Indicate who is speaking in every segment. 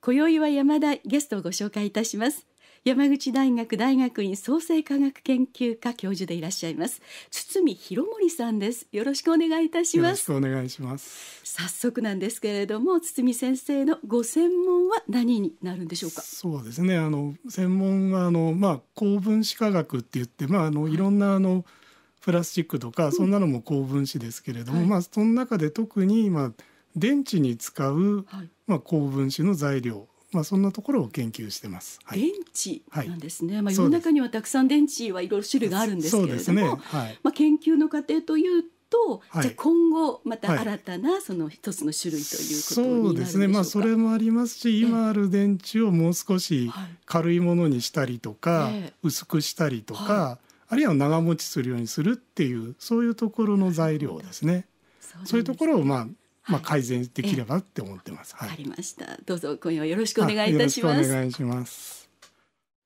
Speaker 1: 今宵は山田ゲストをご紹介いたします山口大学大学院創生科学研究科教授でいらっしゃいます堤博盛さんですよろしくお願いいたします
Speaker 2: お願いします
Speaker 1: 早速なんですけれども堤先生のご専門は何になるんでしょうかそうで
Speaker 2: すねあの専門はあのまあ高分子化学って言ってまああの、はい、いろんなあの、プラスチックとかそんなのも高分子ですけれども、うんはい、まあその中で特にまあ電池に使う、はい、まあ、高分子の材料まあ、そんなところを研究してます。はい、電池なんですね。はい、まあ、世の中
Speaker 1: にはたくさん電池はいろいろ種類があるんですけれども、ねはい、まあ、研究の過程というと、じゃ今後また新たなその一つの種類ということにそうです
Speaker 2: ね。まあ、それもありますし、今ある電池をもう少し軽いものにしたりとか、薄くしたりとか、あるいは長持ちするようにするっていうそういうところの材料ですね。そうすねそういうところをまあまあ、改善できればって思ってます。わ、はい、か
Speaker 1: りました。どうぞ今夜よろしくお願いいたします。お願い
Speaker 2: します。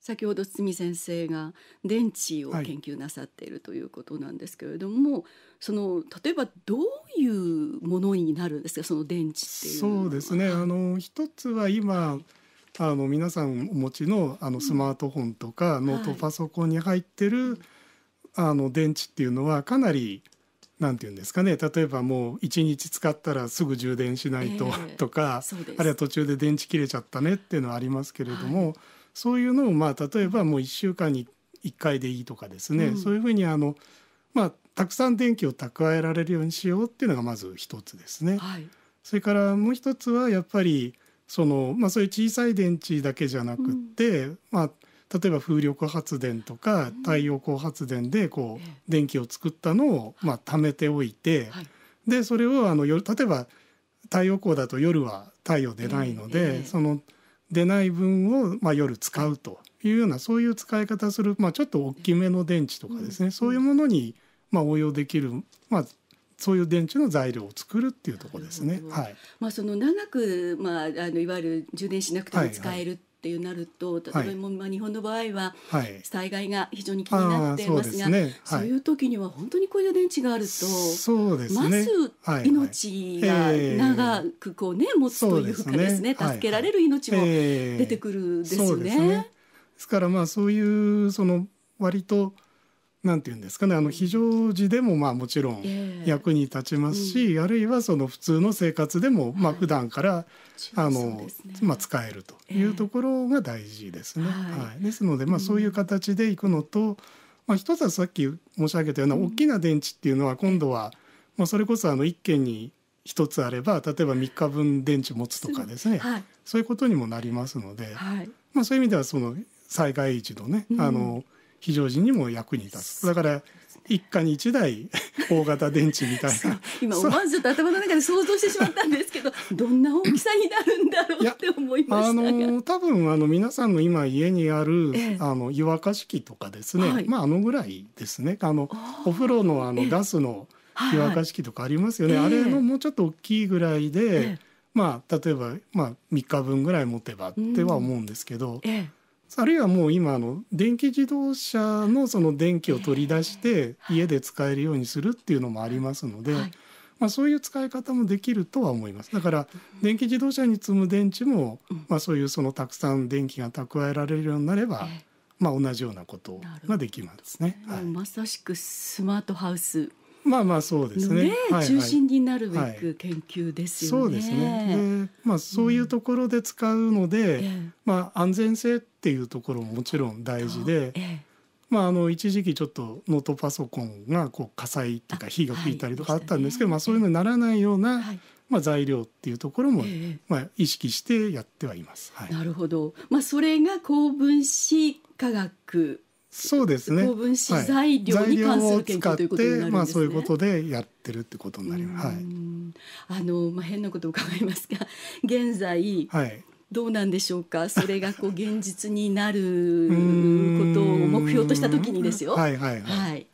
Speaker 1: 先ほど堤先生が電池を研究なさっているということなんですけれども、はい、その例えばどういうものになるんですかその電池っていうそう
Speaker 2: ですねあの一つは今あの皆さんお持ちのあのスマートフォンとかノートパソコンに入ってる、あの電池っていうのはかなりんて言うんですかね例えばもう1日使ったらすぐ充電しないと、えー、とかあるいは途中で電池切れちゃったねっていうのはありますけれども、はい、そういうのをまあ例えばもう1週間に1回でいいとかですね、うん、そういうふうにあの、まあ、たくさん電気を蓄えられるようにしようっていうのがまず一つですね。はい、それからもう一つはやっぱりその、まあ、そういう小さい電池だけじゃなくって、うん、まあ例えば風力発電とか太陽光発電でこう電気を作ったのをまあ貯めておいて、でそれをあの例えば太陽光だと夜は太陽出ないので、その出ない分をまあ夜使うというようなそういう使い方する、まあ、ちょっと大きめの電池とかですね、そういうものにまあ応用できる、まあ、そういう電池の材料を作るっていうところですね。はい。
Speaker 1: まあその長くまああのいわゆる充電しなくても使えるっっていうなると例えば、まあ、日本の場合は災害が非常に気になっていますが、はい、そう、いう時には本当にこういう電池があると、ね、まず命が長くこうね、持つというかですね、ね、助けられる命も出てくるですよね。
Speaker 2: ですからまあそういうその割となんて言うんですかねあの非常時でもまあもちろん役に立ちますし、うん、あるいはその普通の生活でもまあ普段から、はい、あの、ね、まあ、使えるというところが大事ですね。えー、はい、ですのでまあそういう形でいくのと、うん、まあ、一つはさっき申し上げたような大きな電池っていうのは今度は、まあ、それこそあの1軒に1つあれば例えば3日分電池持つとかですね、はい、そういうことにもなりますので、はい、まあ、そういう意味ではその災害時のね、うん、あの非常時にも役に立つだから一家に一台 大型電池みたいな
Speaker 1: 今思わずちょっと頭の中で想像してしまったんですけど どんな大きさになるんだろうって思いましたあの
Speaker 2: 多分あの皆さんの今家にある、ええ、あの湯沸かし器とかですね、はい、まああのぐらいですねあのお風呂のあのガスの湯沸かし器とかありますよね、はいあれのもうちょっと大きいぐらいで、え、まあ例えば、まあ、3日分ぐらい持てばっては思うんですけど。ええあるいはもう今あの電気自動車のその電気を取り出して家で使えるようにするっていうのもありますので、まあ、そういう使い方もできるとは思いますだから電気自動車に積む電池も、まあ、そういうそのたくさん電気が蓄えられるようになれば、まあ、同じようなことができますね。
Speaker 1: はい、まさしくスマートハウスまあまあ
Speaker 2: そうですね。中心になるべく
Speaker 1: 研究ですよね。はい、そうですね。でまあそう
Speaker 2: いうところで使うので、うん、まあ安全性っていうところももちろん大事で、まあ、あの一時期ちょっとノートパソコンがこう火災っていうか火が吹いたりとかあったんですけど、まあ、そういうのにならないような、まあ、材料っていうところも、まあ、意識してやってはいます。はい、なるほど、
Speaker 1: まあ、それが高分子化学
Speaker 2: そうですね。高分子材料に関する研究ということになるんですね。まあそういうことでやってるってことになります。はい。
Speaker 1: あのまあ変なことを伺いますが、現在、はい、どうなんでしょうかそれがこう現実になる
Speaker 2: ことを目
Speaker 1: 標としたときにですよ。はいはいはい、はい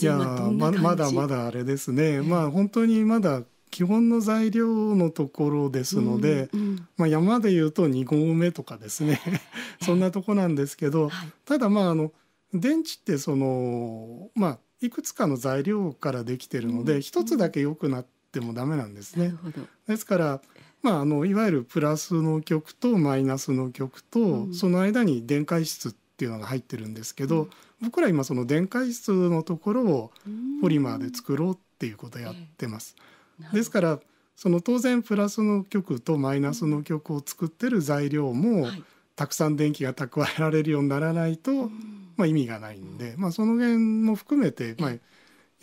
Speaker 1: いやままだま
Speaker 2: だあれですね、えー、まあ本当にまだ基本の材料のところですので、うんうん、まあ、山で言うと二合目とかですね そんなとこなんですけど、えーはい、ただまああの電池ってそのまあいくつかの材料からできているので、一、うん、つだけ良くなってもダメなんですね。ですからまあ、あのいわゆるプラスの曲とマイナスの曲と、うん、その間に電解質っていうのが入ってるんですけど、うん、僕ら今その電解質のところをポリマーで作ろうっていうことをやってます。ですからその当然プラスの曲とマイナスの曲を作ってる材料も、たくさん電気が蓄えられるようにならないと、まあ、意味がないんで、まあ、その辺も含めて、まあ、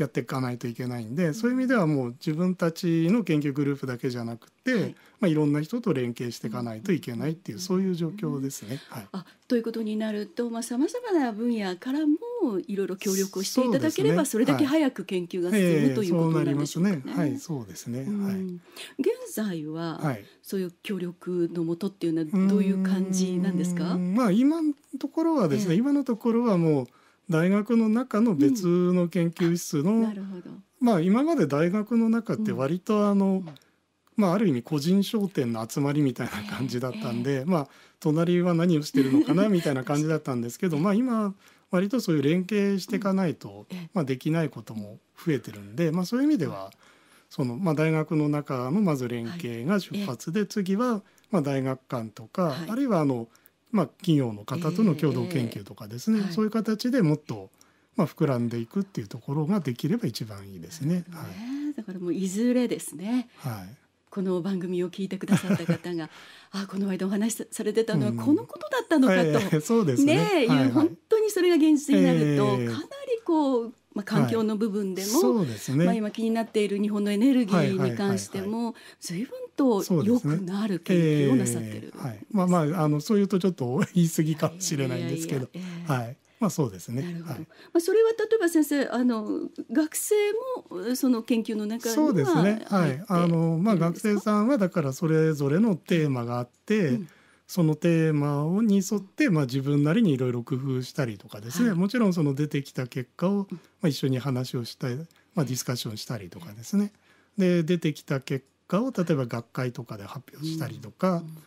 Speaker 2: やっていかないといけないんでそういう意味ではもう自分たちの研究グループだけじゃなくて、はいまあ、いろんな人と連携していかないといけないっていうそういう状況ですね。はい、あ
Speaker 1: ということになるとさまざ、あ、まな分野からもいろいろ協力をしていただければそ、ね,、れだけ早く研究が進む、はい、ということなんでし
Speaker 2: ょうかね。はい、そうですね、はい、
Speaker 1: 現在は、はい、そういう協力のもとっていうのはどういう感じなんですかまあ、今の
Speaker 2: ところはですね、えー、今のところはもう大学の中の別の研究室の、うん、まあ今まで大学の中って割とあの、まあ、ある意味個人商店の集まりみたいな感じだったんで、えーえー、まあ、隣は何をしてるのかなみたいな感じだったんですけどまあ今割とそういう連携していかないと、まあ、できないことも増えてるんで、まあ、そういう意味ではその、まあ、大学の中のまず連携が出発で、次は、まあ、大学間とか、あるいはあのまあ、企業の方との共同研究とかですね、えー、そういう形でもっと、まあ、膨らんでいくっていうところができれば一番いいですね。ねは
Speaker 1: い、だからもういずれですね、はい、この番組を聞いてくださった方が あこの間お話しされてたのはこのことだったのかと、うんえー、
Speaker 2: そうですねね、はいはい、本
Speaker 1: 当にそれが現実になると、かなりこうまあ、環境の部分でも、はいね、まあ、今気になっている日本のエネルギーに関しても随分と良くなる研究をなさってる、ねえー
Speaker 2: はい、まあまああのそういうとちょっと 言い過ぎかもしれないんですけど。はい、まあそうですね。はい、ま
Speaker 1: あそれは例えば先生あの学生もその研究の中にそうですね。はい。
Speaker 2: あのまあ学生さんはだからそれぞれのテーマがあって、うんそのテーマに沿って、まあ、自分なりにいろいろ工夫したりとかですね、はい、もちろんその出てきた結果を、まあ、一緒に話をしたり、まあ、ディスカッションしたりとかですねで出てきた結果を例えば学会とかで発表したりとか。うん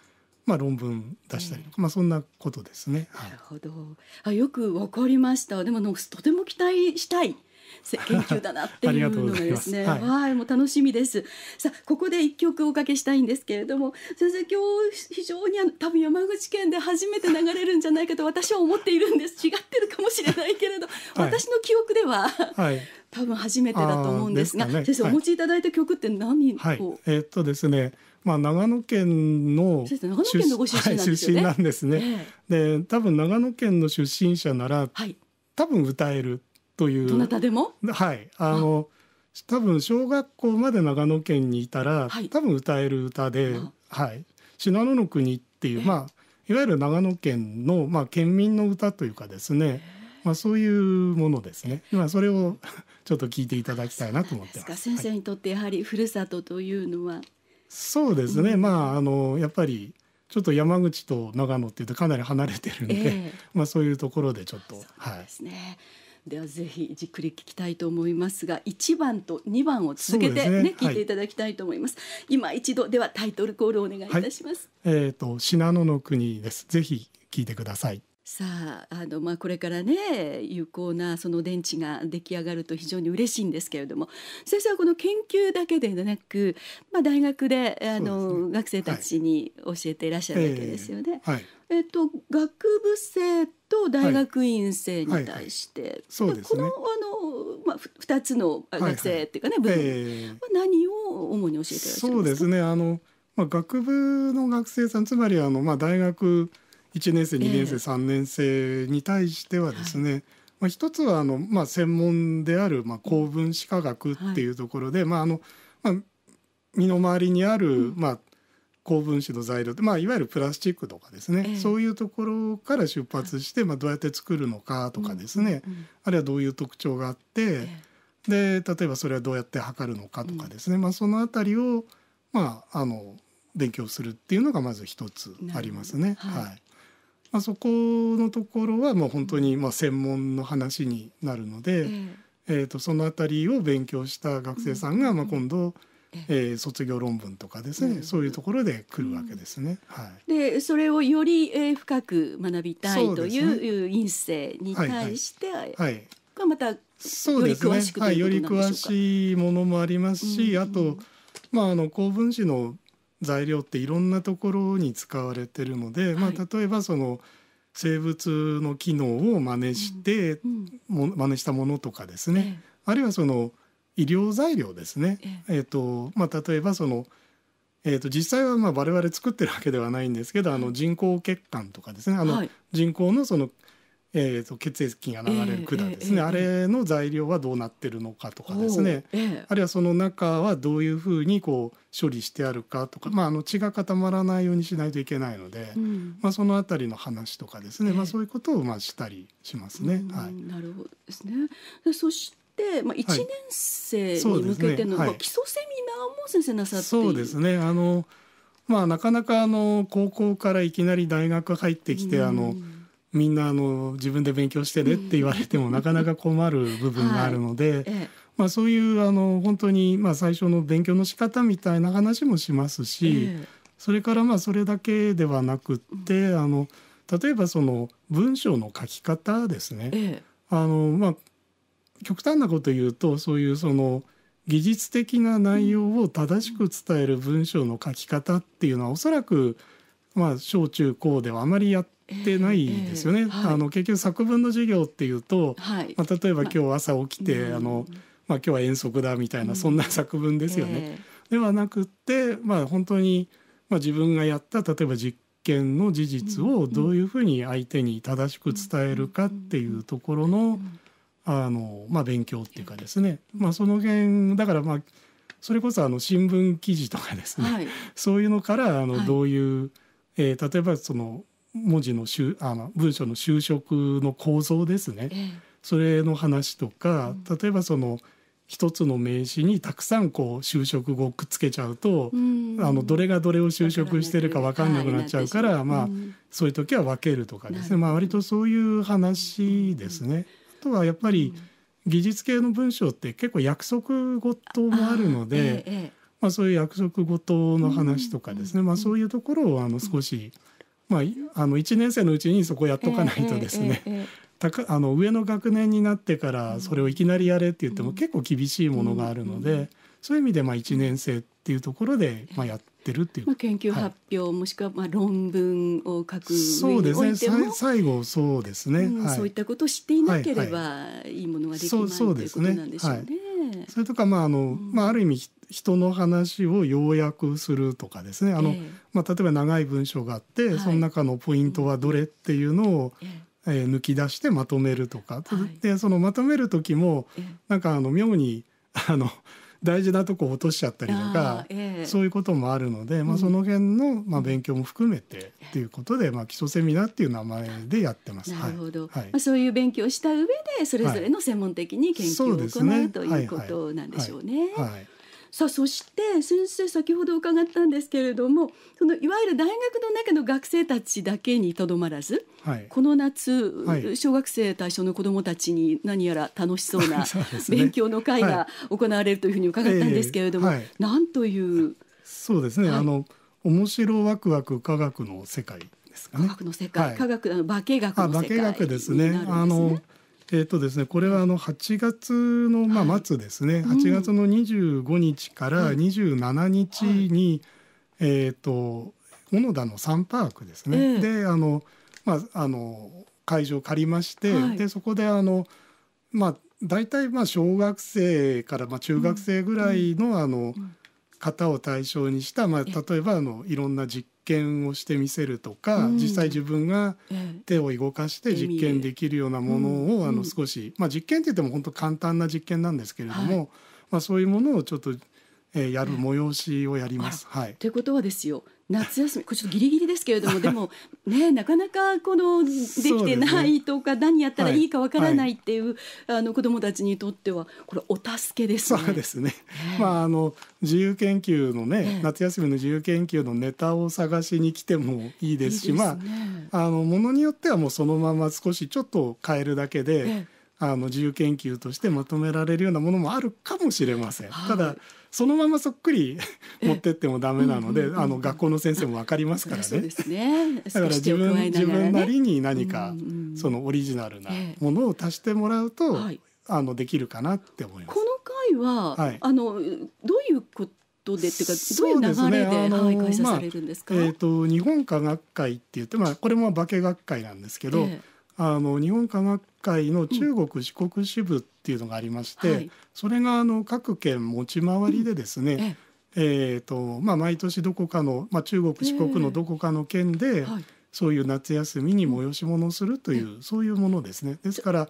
Speaker 2: まあ、論文出したり、とか、まあ、そんなことですね。なる
Speaker 1: ほど、はい、あよくわかりましたでもとても期待したい研究だなっていうのがですね はい、はい、もう楽しみですさあここで一曲おかけしたいんですけれども先生今日非常に多分山口県で初めて流れるんじゃないかと私は思っているんです違ってるかもしれないけれど、はい、私の記憶では、はい、多分初めてだと思うんですが、ね、先生、お持ちいただいた曲って何を、
Speaker 2: えー、っとですねまあ、長野県の出身なんですね。えー、で多分長野県の出身者なら、はい、多分歌えるというどなたでもはいあの多分小学校まで長野県にいたら、はい、多分歌える歌で「はい、信濃の国」っていう、まあ、いわゆる長野県の、まあ、県民の歌というかですね、まあ、そういうものですね、まあ、それを ちょっと聞いていただきたいなと思ってま
Speaker 1: す先生にとってやはりふるさとというのは、
Speaker 2: そうですね、うん、まああのやっぱりちょっと山口と長野っていうとかなり離れてるんで、えー、まあそういうところでちょっとそ
Speaker 1: うですね、はいではぜひじっくり聞きたいと思いますが1番と2番を続けてね、ね、聞いていただきたいと思います、はい、今一度ではタイトルコールお願いいたします、
Speaker 2: はい、えっ、ー、と信濃の国ですぜひ聞いてください
Speaker 1: さああの、まあ、これからね有効なその電池が出来上がると非常に嬉しいんですけれども先生はこの研究だけでなく、まあ、大学であの、ね、学生たちに教えていらっしゃるわけですよね。はい、えーはい、えっと、学部生と大学院生に対して、このあの、まあ、2つの学生っていうかね、はいはい、部分は何を主に教えていらっしゃるんですか
Speaker 2: そうですねあの、まあ、学部の学生さんつまりあの、まあ、大学1年生2年生3年生に対してはですね、はいまあ、一つはあの、まあ、専門である、まあ、公文史科学っていうところで、まああのまあ、身の回りにある、うん、まあ、公文史の材料って、まあ、いわゆるプラスチックとかですね、えー、そういうところから出発して、まあ、どうやって作るのかとかですね、うんうん、あるいはどういう特徴があって、えー、で例えばそれはどうやって測るのかとかですね、まあ、その辺りを、まあ、あの勉強するっていうのがまず一つありますね。はい、はいまあ、そこのところはもう本当にまあ専門の話になるので、えー、とその辺りを勉強した学生さんがまあ今度、えー、卒業論文とかですね、うん、そういうところで来るわけですね。うん、は
Speaker 1: い、でそれをより、えー、深く学びたいという院生に対して、はい、はい、またより詳しく、い、より詳
Speaker 2: しいものもありますし、うん、あと、まあ、あの公文誌の材料っていろんなところに使われてるので、はい、まあ、例えばその生物の機能を真似して、うんうん、真似したものとかですね、ええ、あるいはその医療材料ですね、ええとまあ、例えばその、えっと実際はまあ我々作ってるわけではないんですけどあの人工血管とかですねあの人工のそのえー、と血液が流れる管ですね、あれの材料はどうなってるのかとかですね、あるいはその中はどういうふうにこう処理してあるかとか、まあ、あの血が固まらないようにしないといけないので、うん、まあ、その辺りの話とかですね、まあ、そういうことをまあしたりしますね。は
Speaker 1: い、なるほどですねでそしてまあ、1年生に向けての、はいねはい、基礎セミナーも先生なさってそうで
Speaker 2: すねあの、まあ、なかなかあの高校からいきなり大学入ってきて、うん、あのみんなあの自分で勉強してねって言われてもなかなか困る部分があるので、はいまあ、そういうあの本当にまあ最初の勉強の仕方みたいな話もしますし、え、それからまあそれだけではなくってあの例えばその文章の書き方ですね。あのまあ、極端なこと言うとそういうその技術的な内容を正しく伝える文章の書き方っていうのはおそらくまあ、小中高ではあまりやってないですよね。あの結局作文の授業っていうと、まあ、例えば今日朝起きて、あのまあ、今日は遠足だみたいな、そんな作文ですよね。ではなくって、まあ、本当に、まあ、自分がやった例えば実験の事実をどういうふうに相手に正しく伝えるかっていうところのあの、まあ、勉強っていうかですね、まあ、その辺だからまあそれこそあの新聞記事とかですね、はい、そういうのからあのどういう、はい、えー、例えばその文字のあの文章の修飾の構造ですね、ええ、それの話とか、例えばその一つの名詞にたくさんこう修飾語をくっつけちゃうと、うあのどれがどれを修飾してるか分かんなくなっちゃうから、まあ、そういう時は分けるとかですね、まあ、割とそういう話ですね。あとはやっぱり技術系の文章って結構約束事もあるのでまあ、そういう約束事の話とかですね、まあ、そういうところをあの少し、うんまあ、あの1年生のうちにそこやっとかないとですね、えーえーえー、あの上の学年になってからそれをいきなりやれって言っても結構厳しいものがあるので、そういう意味でまあ1年生っていうところでまあやってるっていう、
Speaker 1: まあ、研究発表、はい、もしくはまあ論文を書くそうですね
Speaker 2: 最後そうですね、うんはい、そういっ
Speaker 1: たことを知っていなければ、い、いものができない、そうそうですね、ということなんでしょうね。
Speaker 2: それとか、まああの、うん、まあ、ある意味人の話を要約するとかですねあの、えー、まあ、例えば長い文章があって、はい、その中のポイントはどれっていうのを、えー、えー、抜き出してまとめるとか、はい、でそのまとめる時も、えー、なんかあの妙にあの大事なとこ落としちゃったりとか、えー、そういうこともあるので、まあ、その辺の、まあ、勉強も含めてっていうことで、まあ、基礎セミナーっていう名前でやってます。なるほど、はい、まあ、
Speaker 1: そういう勉強した上でそれぞれの専門的に研究を行う、ということなんでしょうね。はいさあそして先生先ほど伺ったんですけれどもそのいわゆる大学の中の学生たちだけにとどまらず、はい、この夏、はい、小学生対象の子どもたちに何やら楽しそうな そう、ね、勉強の会が行われるというふうに伺ったんですけれども、はい、
Speaker 2: なんというそうですね、あの面白ワクワク科学の世界ですかね。科
Speaker 1: 学の世界、科学あの化学の世界化学ですね。あの、
Speaker 2: えーとですね、これはあの8月のまあ末ですね、はい、8月の25日から27日に、はいはい、えーと、小野田のサンパークですね、えー、であの、まあ、あの会場を借りまして、でそこであの、まあ、大体まあ小学生からまあ中学生ぐらいの,、あの方を対象にした、まあ、例えばあのいろんな実験をしてみせるとか、うん、実際自分が手を動かして実験できるようなものを、あの少し、まあ、実験って言っても本当簡単な実験なんですけれども、はい、まあ、そういうものをちょっ
Speaker 1: とえー、やる催しをやります。はい、ということはですよ夏休みこれちょっとギリギリですけれどもでも ねなかなかこのできてないとか、ね、何やったらいいかわからないっていう、はい、あの子どもたちにとってはこれお助けですね。そうで
Speaker 2: すね、えー、まああの自由研究のね、えー、夏休みの自由研究のネタを探しに来てもいいですし、ね、まああのものによってはもうそのまま少しちょっと変えるだけで、えー、あの自由研究としてまとめられるようなものもあるかもしれません。ただ、そのままそっくり持ってってもダメなので、うんうんうん、あの学校の先生も分かりますからね。そう
Speaker 1: ですねだから自分、ね、自分なり
Speaker 2: に何か、そのオリジナルなものを足してもらうと、はい、あのできるかなって思いま
Speaker 1: す。この回は、はい、あのどういうことでっていうかどういう流れで、ねはい、開催されるんですか、まあ、えーと、
Speaker 2: と日本科学会って言って、まあ、これも化学会なんですけど、えー、あの日本科学会の中国四国支部っていうのがありまして、うんはい、それがあの各県持ち回りでですね、えーとまあ、毎年どこかの、まあ、中国四国のどこかの県で、えーはい、そういう夏休みに催し物をするというそういうものですねですから、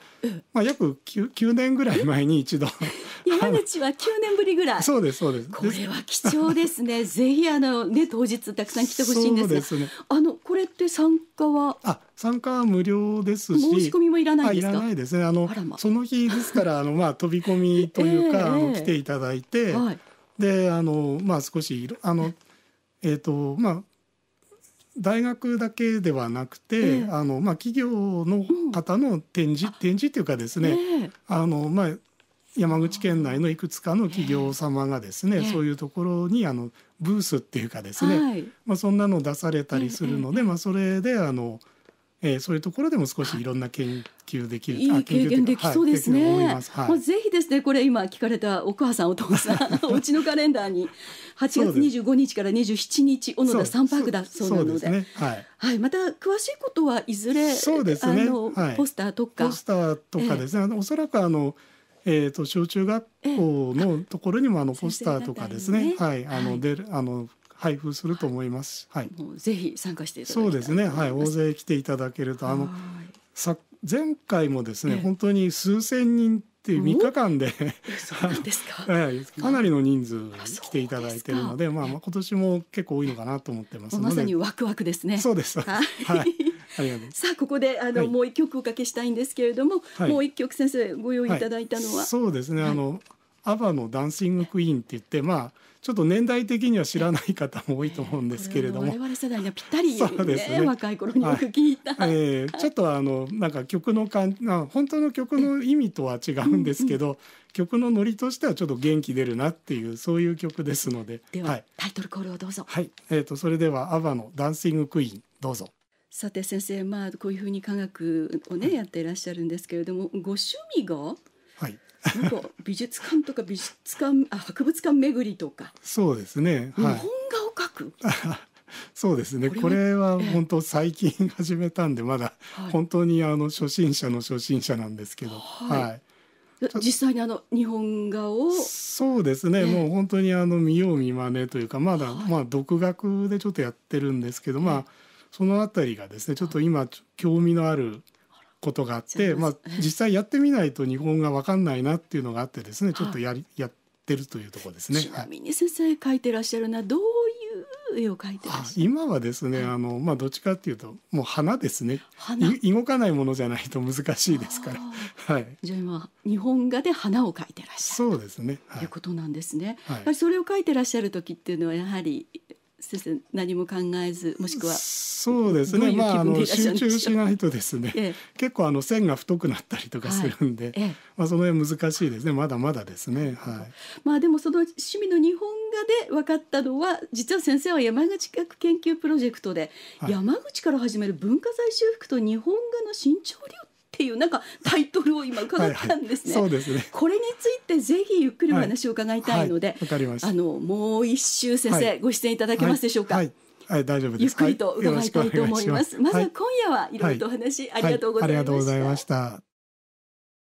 Speaker 2: まあ、約 9, 9年ぐらい前に一度 山口
Speaker 1: は9年ぶりぐらいそ
Speaker 2: うですそうですこ
Speaker 1: れは貴重ですね ぜひあの、ね、当日たくさん来てほしいんですがです、ね、あのこれって参加は
Speaker 2: あ参加は無料ですし申し込みもいらないですかいらないですねあの、ま、その日ですからあの、まあ、飛び込みというか、えー、あの来ていただいて、はい、であの、まあ、少しあの、えーとまあ、大学だけではなくて、えー、あのまあ、企業の方の展示、うん、展示というかですね、えー、あのまあ、山口県内のいくつかの企業様がですね、えー、そういうところにあのブースっていうかですね、はい、まあ、そんなの出されたりするので、まあ、それであのえー、そういうところでも少しいろんな研究できる、はい、いい経験できそうですね、はいはい、もうぜ
Speaker 1: ひですねこれ今聞かれたお母さんお父さん おうちのカレンダーに8月25日から27日小野田三泊だそうなので、ね、はい、また詳しいことはいずれそうですね、ねはい、ポスターとかポスタ
Speaker 2: ーとかですね、えー、おそらくあのえーと、と小中学校のところにもあのポスターとかですね、ね、はいあの出る、はい、あの配布すると思います。はい。ぜひ参加してそうですね。はい。大勢来ていただけるとあのさ前回もですね、本当に数千人っていう3日間でかなりの人数来ていただいているのでまあ、今年も結構多いのかなと思ってますまさにワ
Speaker 1: クワクですねそうですはいさあここであの、もう一曲おかけしたいんですけれども、はい、もう一曲先生ご用意いただいたのは、はい、そ
Speaker 2: うですね、あのアバのダンシングクイーンって言ってまあちょっと年代的には知らない方も多いと思うんですけれども、我
Speaker 1: 々世代にはぴったり、そでね、若い頃によく
Speaker 2: 聞いた、はい、えー、ちょっとあのなんか曲の感本当の曲の意味とは違うんですけど、曲のノリとしてはちょっと元気出るなっていうそういう曲ですので、では、はい、タ
Speaker 1: イトルコールをどうぞ。
Speaker 2: はい、えっ、ー、とそれではアバのダンシングクイーンどうぞ。
Speaker 1: さて先生、まあこういうふうに科学をね、やっていらっしゃるんですけれども、ご趣味が、はい、美術館とか美術館 あ博物館巡りとか
Speaker 2: そうですね、はい、日本画を描く そうですねこれは本当最近始めたんでまだ本当にあの初心者の初心者なんですけど、はい、はい、
Speaker 1: 実際にあの日本画をそうですね、もう
Speaker 2: 本当にあの見よう見まねというかまだ、まあ独学でちょっとやってるんですけど、まあその辺りがですねちょっと今興味のあることがあって、まあ、実際やってみないと日本が分かんないなっていうのがあってですねちょっとやり、やってるというところですね。ちなみ
Speaker 1: に先生描いてらっしゃるのはどういう絵を描いてらっ
Speaker 2: しゃる今はですね、あのまあ、どっちかっていうともう花ですね花動かないものじゃないと難しいですから。
Speaker 1: はい、じゃあ今日本画で花を描いてらっしゃるそうですね、はい、ということなんですね。はい、それを描いてらっしゃる時っていうのはやはり先生何も考えずもしくはそ
Speaker 2: うですねまああの集中しないとですね、ええ、結構あの線が太くなったりとかするんで、はいまあその辺難しいですねまだまだですねはい。
Speaker 1: まあでもその趣味の日本画で分かったのは実は先生は山口学研究プロジェクトで、はい、山口から始める文化財修復と日本画の新潮流っていうなんかタイトルを今伺ったんですね。はいはい、そうですねこれについてぜひゆっくりお話を伺いたいので、はいはい、あのもう一周先生、ご出演いただけますでしょうか。はいはい、大丈夫です。ゆっくりと伺いたいと思います。まず今夜はいろいろとお話、ありがとうございました。